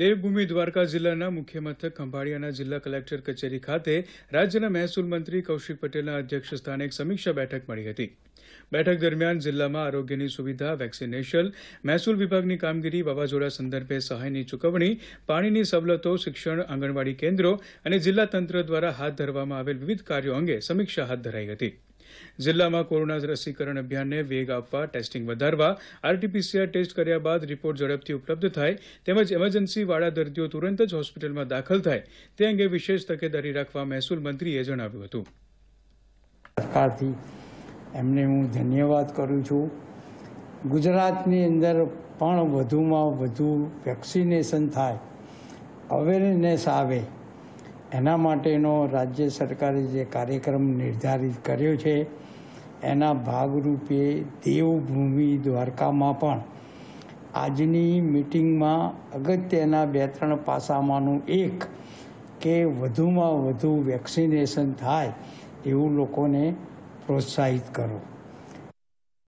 દેવભૂમિ દ્વારકા જિલ્લાના મુખ્ય મથક ખંભાળિયાના જિલ્લા કલેક્ટર કચેરી ખાતે રાજ્યના મહેસૂલ મંત્રી કૌશિક પટેલના અધ્યક્ષ સ્થાને એક સમીક્ષા બેઠક મળી હતી બેઠક દરમિયાન જિલ્લામાં આરોગ્યની સુવિધા વેક્સિનેશન મહેસૂલ વિભાગની કામગીરી વાવાઝોડા સંદર્ભે સહાયની ચૂકવણી પાણીની સવલતો શિક્ષણ આંગણવાડી કેન્દ્રો અને જિલ્લા તંત્ર દ્વારા હાથ ધરવામાં આવેલ વિવિધ કાર્યો અંગે સમીક્ષા હાથ ધરાઈ હતી જિલ્લામાં કોરોના રસીકરણ અભિયાનને વેગ આપવા ટેસ્ટિંગ વધારવા આરટીપીસીઆર ટેસ્ટ કર્યા બાદ રિપોર્ટ ઝડપથી ઉપલબ્ધ થાય તેમજ એમરજન્સીવાળા દર્દીઓ તુરંત જ હોસ્પિટલમાં દાખલ થાય તે અંગે વિશેષ તકેદારી રાખવા મહેસૂલ મંત્રીએ જણાવ્યું હતું સરકારથી એમને હું ધન્યવાદ કરું છું ગુજરાતની અંદર પણ વધુમાં વધુ વેક્સિનેશન થાય અવેરનેસ આવે એના માટેનો રાજ્ય સરકારે જે કાર્યક્રમ નિર્ધારિત કર્યો છે એના ભાગરૂપે દેવભૂમિ દ્વારકામાં પણ આજની મિટિંગમાં અગત્યના બે ત્રણ પાસામાંનું એક કે વધુમાં વધુ વેક્સિનેશન થાય એવું લોકોને પ્રોત્સાહિત કરો